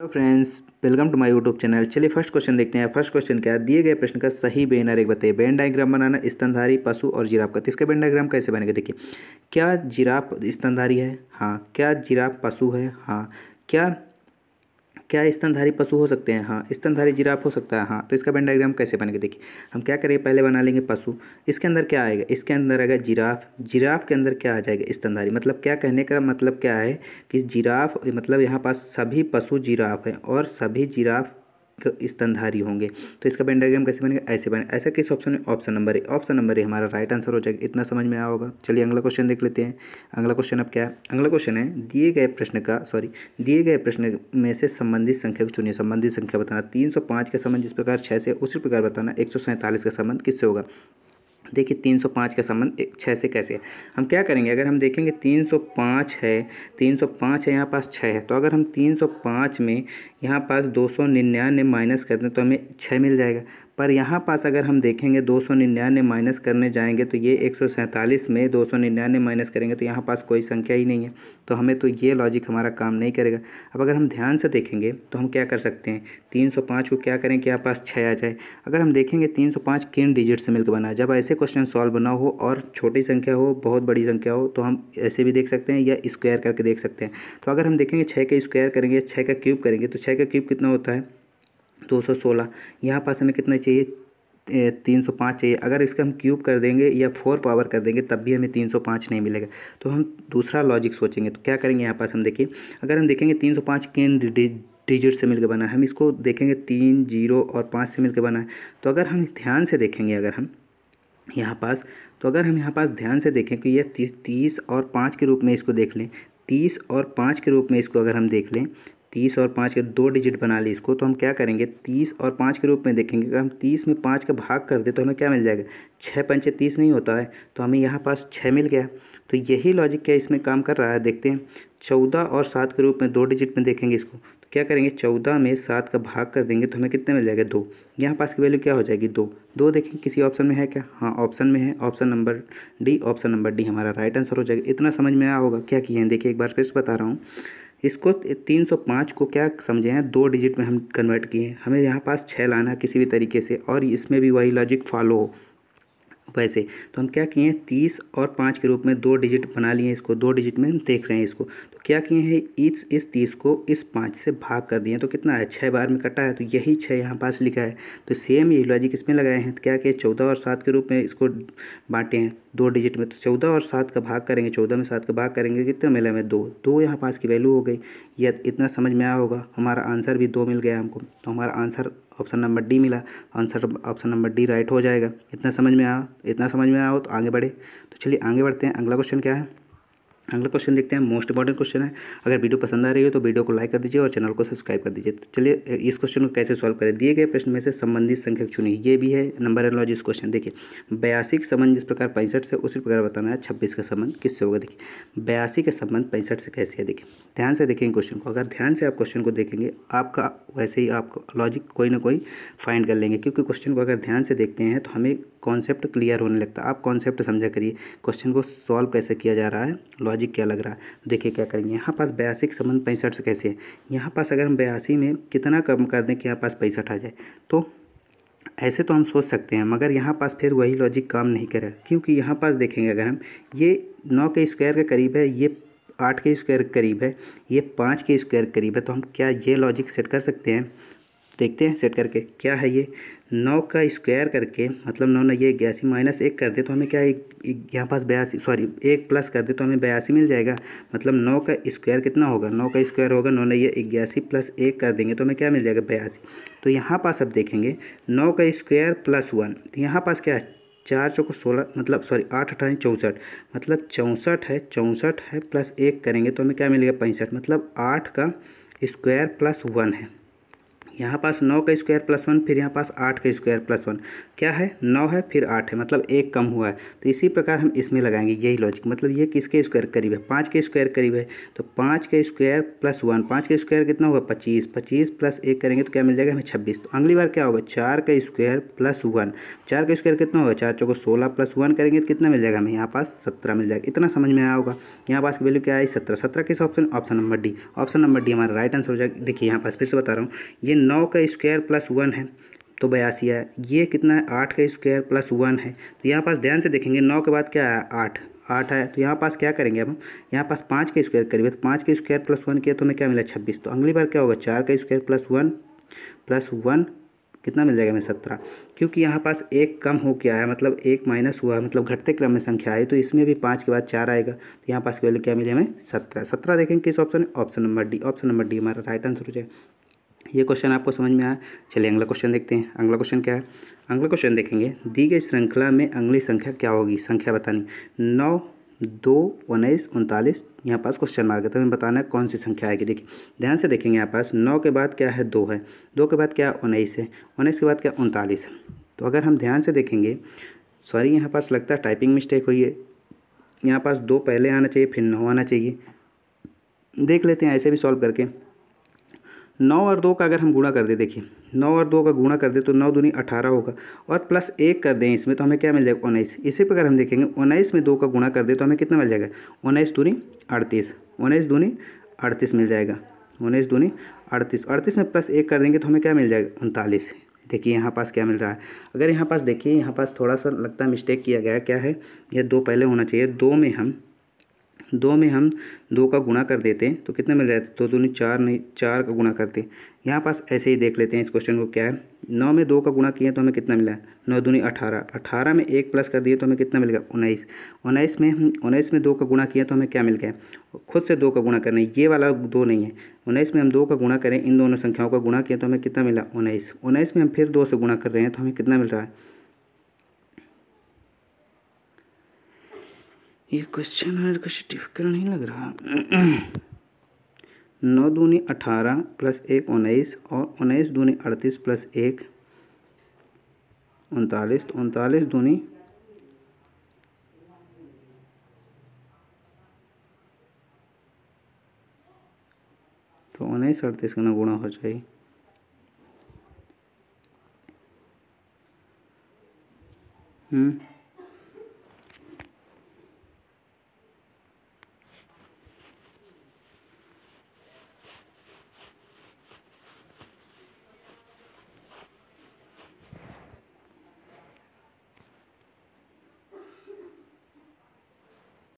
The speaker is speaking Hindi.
hello friends welcome to my YouTube channel चलिए फर्स्ट क्वेश्चन देखते हैं फर्स्ट क्वेश्चन क्या दिए गए प्रश्न का सही बेनर एक बताइए बैन डायग्राम बनाना स्तनधारी पशु और जिराफ का तो इसका बैन डायग्राम कैसे बनेगा देखिए क्या जिराफ स्तनधारी है हाँ क्या जिराफ पशु है हाँ क्या क्या स्तनधारी पशु हो सकते हैं हाँ स्तनधारी जिराफ हो सकता है हाँ तो इसका बेन कैसे बनेगा देखिए हम क्या करें पहले बना लेंगे पशु इसके अंदर क्या आएगा इसके अंदर आएगा जिराफ जिराफ के अंदर क्या आ जाएगा स्तनधारी मतलब क्या कहने का मतलब क्या है कि जिराफ मतलब यहाँ पास सभी पशु जिराफ हैं और सभी जिराफ स्तनधारी होंगे तो इसका पेंडाग्राम कैसे बनेगा ऐसे बने ऐसा किस ऑप्शन में option number A option number A हमारा राइट आंसर हो जाएगा इतना समझ में आया होगा चलिए अगला क्वेश्चन देख लेते हैं अगला क्वेश्चन अब क्या है अगला क्वेश्चन है दिए गए प्रश्न का सॉरी दिए गए प्रश्न में से संबंधित संख्या को चुनिए संबंधित संख्या बताना तीन सौ पाँच का संबंध जिस प्रकार छः से उसी प्रकार बताना एक सौ सैंतालीस का संबंध किससे होगा देखिए 305 का संबंध छः से कैसे है हम क्या करेंगे अगर हम देखेंगे 305 है 305 है यहाँ पास छः है तो अगर हम 305 में यहाँ पास दो सौ निन्यानवे माइनस कर दें तो हमें छः मिल जाएगा पर यहाँ पास अगर हम देखेंगे दो सौ निन्यानवे माइनस करने जाएंगे तो ये एक सौ सैंतालीस में दो सौ निन्यानवे माइनस करेंगे तो यहाँ पास कोई संख्या ही नहीं है तो हमें तो ये लॉजिक हमारा काम नहीं करेगा अब अगर हम ध्यान से देखेंगे तो हम क्या कर सकते हैं तीन सौ पाँच को क्या करें कि यहाँ पास छः आ जाए अगर हम देखेंगे तीन सौ पाँच किन डिजिट से मिलकर बना जब ऐसे क्वेश्चन सॉल्व बना हो और छोटी संख्या हो बहुत बड़ी संख्या हो तो हम ऐसे भी देख सकते हैं या स्क्वायर करके देख सकते हैं तो अगर हम देखेंगे छः का स्क्वायर करेंगे छः का क्यूब करेंगे तो छः का क्यूब कितना होता है दो सौ सोलह यहाँ पास हमें कितना चाहिए तीन सौ पाँच चाहिए अगर इसका हम क्यूब कर देंगे या फोर पावर कर देंगे तब भी हमें तीन सौ पाँच नहीं मिलेगा तो हम दूसरा लॉजिक सोचेंगे तो क्या करेंगे यहाँ पास हम देखिए अगर हम देखेंगे तीन सौ पाँच किन डिजिट से मिलकर बना है हम इसको देखेंगे तीन जीरो और पाँच से मिलकर बना है तो अगर हम ध्यान से देखेंगे अगर हम यहाँ पास तो अगर हम यहाँ पास ध्यान से देखें कि यह तीस तीस और पाँच के रूप में इसको देख लें तीस और पाँच के रूप में इसको अगर हम देख लें तीस और पाँच के दो डिजिट बना ली इसको तो हम क्या करेंगे तीस और पाँच के रूप में देखेंगे अगर हम तीस में पाँच का भाग कर दे तो हमें क्या मिल जाएगा छः पंचे तीस नहीं होता है तो हमें यहाँ पास छः मिल गया तो यही लॉजिक क्या इसमें काम कर रहा है देखते हैं चौदह और सात के रूप में दो डिजिट में देखेंगे इसको तो क्या करेंगे चौदह में सात का भाग कर देंगे तो हमें कितने मिल जाएगा दो यहाँ पास की वैल्यू क्या हो जाएगी दो दो देखें किसी ऑप्शन में है क्या हाँ ऑप्शन में है option number D option number D हमारा राइट आंसर हो जाएगा इतना समझ में आया होगा क्या किए हैं देखिए एक बार फिर से बता रहा हूँ इसको 305 को क्या समझे हैं दो डिजिट में हम कन्वर्ट किए हैं हमें यहाँ पास छः लाना है किसी भी तरीके से और इसमें भी वही लॉजिक फॉलो हो पैसे तो हम क्या किए हैं तीस और पाँच के रूप में दो डिजिट बना लिए इसको दो डिजिट में हम देख रहे हैं इसको तो क्या किए हैं इस इस तीस को इस पाँच से भाग कर दिए तो कितना है छः बार में कटा है तो यही छः यहाँ पास लिखा है तो सेम ये लॉजिक इसमें लगाए हैं तो क्या किए चौदह और सात के रूप में इसको बांटे हैं दो डिजिट में तो चौदह और सात का भाग करेंगे चौदह में सात का भाग करेंगे कितना मिला हमें दो दो यहाँ पास की वैल्यू हो गई या इतना समझ में आया होगा हमारा आंसर भी दो मिल गया हमको तो हमारा आंसर ऑप्शन नंबर डी मिला answer option number D right हो जाएगा इतना समझ में आया इतना समझ में आया हो तो आगे बढ़े तो चलिए आगे बढ़ते हैं अगला क्वेश्चन क्या है अगला क्वेश्चन देखते हैं मोस्ट इंपॉर्टेंट क्वेश्चन है अगर वीडियो पसंद आ रही हो तो वीडियो को लाइक कर दीजिए और चैनल को सब्सक्राइब कर दीजिए तो चलिए इस क्वेश्चन को कैसे सॉल्व करें दिए गए प्रश्न में से संबंधित संख्या चुनी ये भी है नंबर एन लॉजिस क्वेश्चन देखिए बयासी का संबंध जिस प्रकार पैंसठ से उसी प्रकार बताना है छब्बीस का संबंध किससे होगा देखिए बयासी का संबंध पैंसठ से कैसे है देखिए ध्यान से देखेंगे क्वेश्चन को अगर ध्यान से आप क्वेश्चन को देखेंगे आपका वैसे ही आप लॉजिक कोई ना कोई फाइंड कर लेंगे क्योंकि क्वेश्चन को अगर ध्यान से देखते हैं तो हमें कॉन्सेप्ट क्लियर होने लगता है आप कॉन्सेप्ट समझा करिए क्वेश्चन को सॉल्व कैसे किया जा रहा है लॉजिक क्या लग रहा है देखिए क्या करेंगे यहाँ पास बयासी के संबंध पैंसठ से कैसे है यहाँ पास अगर हम बयासी में कितना कम कर दें कि यहाँ पास पैंसठ आ जाए तो ऐसे तो हम सोच सकते हैं मगर यहाँ पास फिर वही लॉजिक काम नहीं करेगा क्योंकि यहाँ पास देखेंगे अगर हम ये नौ के स्क्वायर के करीब है ये आठ के स्क्वायर के करीब है ये पाँच के स्क्वायर के करीब है तो हम क्या ये लॉजिक सेट कर सकते हैं देखते हैं सेट करके क्या है ये नौ का स्क्वायर करके मतलब नौ नौ ये इक्यासी माइनस एक कर दे तो हमें क्या है यहाँ पास बयासी सॉरी एक प्लस कर दे तो हमें बयासी मिल जाएगा मतलब नौ का स्क्वायर कितना होगा नौ का स्क्वायर होगा नौ नौ ये इक्यासी प्लस एक कर देंगे तो हमें क्या मिल जाएगा बयासी तो यहाँ पास अब देखेंगे नौ का स्क्वायर प्लस वन तो यहाँ पास क्या है चार चौको सोलह मतलब सॉरी आठ अठाई चौंसठ मतलब चौंसठ है चौंसठ है प्लस एक करेंगे तो हमें क्या मिलेगा पैंसठ मतलब आठ का स्क्वायर प्लस वन है यहाँ पास नौ का स्क्वायर प्लस वन फिर यहाँ पास आठ का स्क्वायर प्लस वन क्या है नौ है फिर आठ है मतलब एक कम हुआ है तो इसी प्रकार हम इसमें लगाएंगे यही लॉजिक मतलब ये किसके स्क्वायर करीब है पाँच के स्क्वायर करीब है तो पाँच का स्क्वायर प्लस वन पाँच का स्क्वायर कितना होगा पच्चीस पच्चीस प्लस एक करेंगे तो क्या मिल जाएगा हमें छब्बीस तो अगली बार क्या होगा चार का स्क्वायर प्लस वन चार का स्क्वायर कितना होगा चार चौको सोलह प्लस वन करेंगे तो कितना मिल जाएगा हमें यहाँ पास सत्रह मिल जाएगा इतना समझ में आया होगा यहाँ पास की वैल्यू क्या आई सत्रह सत्रह किस option option number D option number D हमारा राइट आंसर हो जाएगा देखिए यहाँ पास फिर से बता रहा हूँ ये नौ का स्क्वायर प्लस वन है तो बयासी आया ये कितना है आठ का स्क्वायर प्लस वन है तो यहाँ पास ध्यान से देखेंगे नौ के बाद क्या आया आठ आठ आया तो यहाँ पास क्या करेंगे अब हम यहाँ पास पाँच का स्क्वायर करिए तो पाँच का स्क्वायर प्लस वन किया तो हमें क्या मिला छब्बीस तो अगली बार क्या होगा चार का square plus one plus one कितना मिल जाएगा हमें सत्रह क्योंकि यहाँ पास एक कम हो के आया मतलब एक माइनस हुआ मतलब घटते क्रम में संख्या आई तो इसमें भी पाँच के बाद चार आएगा तो यहाँ पास वैल्यू क्या मिले हमें सत्रह सत्रह देखेंगे किस ऑप्शन है option number D option number D हमारा राइट आंसर हो जाएगा ये क्वेश्चन आपको समझ में आया चलिए अगला क्वेश्चन देखते हैं अगला क्वेश्चन क्या है अगला क्वेश्चन देखेंगे दी गई श्रृंखला में अगली संख्या क्या होगी संख्या बतानी नौ दो उन्नीस उनतालीस यहाँ पास क्वेश्चन मार्ग है तो हमें बताना है कौन सी संख्या आएगी देखिए ध्यान से देखेंगे यहाँ पास नौ के बाद क्या है दो है दो के बाद क्या है उन्नीस है उन्नीस के बाद क्या उनतालीस है तो अगर हम ध्यान से देखेंगे सॉरी यहाँ पास लगता है टाइपिंग मिस्टेक हुई है यहाँ पास दो पहले आना चाहिए फिर नौ आना चाहिए देख लेते हैं ऐसे भी सॉल्व करके नौ और दो का अगर हम गुणा कर दें देखिए नौ और दो का गुणा कर दे तो नौ दूनी अठारह होगा और प्लस एक कर दें इसमें तो हमें क्या मिल जाएगा उन्नीस इसी प्रकार हम देखेंगे उन्नीस में दो का गुणा कर दे तो हमें कितना मिल जाएगा उन्नीस दूनी अड़तीस उन्नीस दूनी अड़तीस मिल जाएगा उन्नीस दूनी अड़तीस अड़तीस में प्लस एक कर देंगे तो हमें क्या मिल जाएगा उनतालीस देखिए यहाँ पास क्या मिल रहा है अगर यहाँ पास देखिए यहाँ पास थोड़ा सा लगता है मिस्टेक किया गया क्या है यह दो पहले होना चाहिए दो में हम दो में हम दो का गुणा कर देते हैं तो कितने मिल रहा है तो दोनों चार नहीं चार का गुणा करते हैं यहाँ पास ऐसे ही देख लेते हैं इस क्वेश्चन को क्या है नौ में दो का गुणा किया तो हमें कितना मिला है नौ दूनी अठारह अठारह में एक प्लस कर दिए तो हमें कितना मिल गया उन्नीस उन्नीस में उन्नीस में दो का गुणा किया तो हमें क्या मिल गया खुद से दो का गुणा करना है ये वाला दो नहीं है उन्नीस में हम दो का गुणा करें इन दोनों संख्याओं का गुणा किया तो हमें कितना मिला उन्नीस उन्नीस में हम फिर दो से गुणा कर रहे हैं तो हमें कितना मिल रहा है ये क्वेश्चन है कुछ डिफिकल्ट नहीं लग रहा नौ दूनी अठारह प्लस एक उन्नीस और उन्नीस दूनी अड़तीस प्लस एक उनतालीस तो उनतालीस दूनी तो उन्नीस अड़तीस का गुणा हो जाए हम्म